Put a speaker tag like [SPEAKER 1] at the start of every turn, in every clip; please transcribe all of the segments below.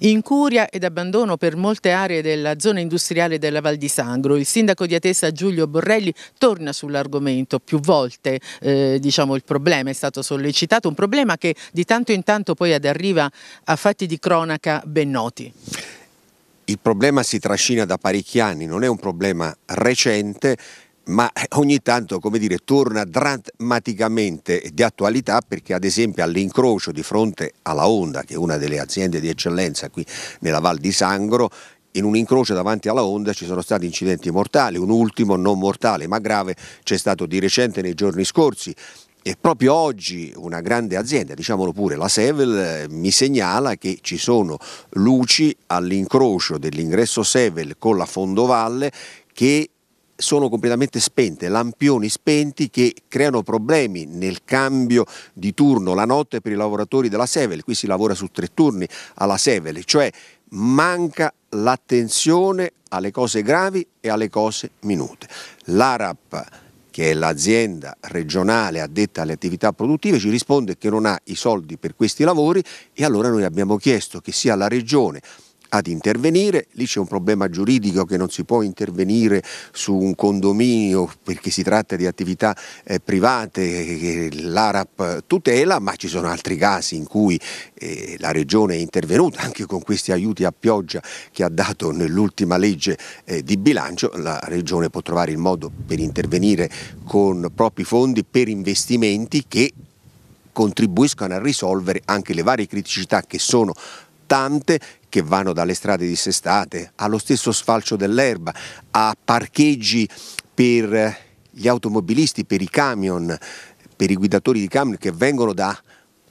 [SPEAKER 1] Incuria ed abbandono per molte aree della zona industriale della Val di Sangro. Il sindaco di Atessa Giulio Borrelli torna sull'argomento più volte, eh, diciamo il problema è stato sollecitato, un problema che di tanto in tanto poi ad arriva a fatti di cronaca ben noti.
[SPEAKER 2] Il problema si trascina da parecchi anni, non è un problema recente ma ogni tanto come dire, torna drammaticamente di attualità perché ad esempio all'incrocio di fronte alla Honda, che è una delle aziende di eccellenza qui nella Val di Sangro, in un incrocio davanti alla Honda ci sono stati incidenti mortali, un ultimo non mortale ma grave c'è stato di recente nei giorni scorsi. E proprio oggi una grande azienda, diciamolo pure, la Sevel, eh, mi segnala che ci sono luci all'incrocio dell'ingresso Sevel con la Fondovalle che sono completamente spente, lampioni spenti che creano problemi nel cambio di turno la notte per i lavoratori della Sevel, qui si lavora su tre turni alla Sevel, cioè manca l'attenzione alle cose gravi e alle cose minute. L'ARAP che è l'azienda regionale addetta alle attività produttive, ci risponde che non ha i soldi per questi lavori e allora noi abbiamo chiesto che sia la regione ad intervenire, lì c'è un problema giuridico che non si può intervenire su un condominio perché si tratta di attività eh, private che l'ARAP tutela, ma ci sono altri casi in cui eh, la Regione è intervenuta anche con questi aiuti a pioggia che ha dato nell'ultima legge eh, di bilancio, la Regione può trovare il modo per intervenire con propri fondi per investimenti che contribuiscano a risolvere anche le varie criticità che sono tante che vanno dalle strade dissestate allo stesso sfalcio dell'erba, a parcheggi per gli automobilisti, per i camion, per i guidatori di camion che vengono da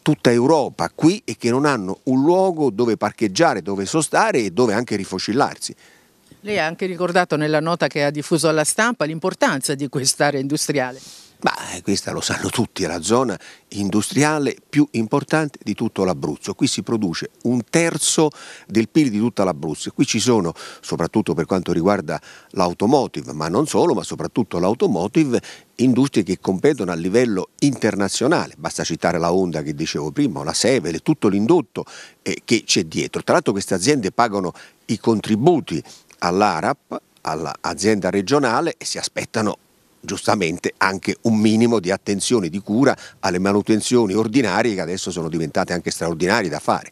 [SPEAKER 2] tutta Europa qui e che non hanno un luogo dove parcheggiare, dove sostare e dove anche rifocillarsi.
[SPEAKER 1] Lei ha anche ricordato nella nota che ha diffuso alla stampa l'importanza di quest'area industriale.
[SPEAKER 2] Ma questa lo sanno tutti, è la zona industriale più importante di tutto l'Abruzzo. Qui si produce un terzo del PIL di tutta l'Abruzzo. Qui ci sono, soprattutto per quanto riguarda l'automotive, ma non solo, ma soprattutto l'automotive, industrie che competono a livello internazionale. Basta citare la Honda che dicevo prima, la Sevele, tutto l'indotto eh, che c'è dietro. Tra l'altro queste aziende pagano i contributi all'ARAP all'azienda regionale e si aspettano giustamente anche un minimo di attenzione, di cura alle manutenzioni ordinarie che adesso sono diventate anche straordinarie da fare.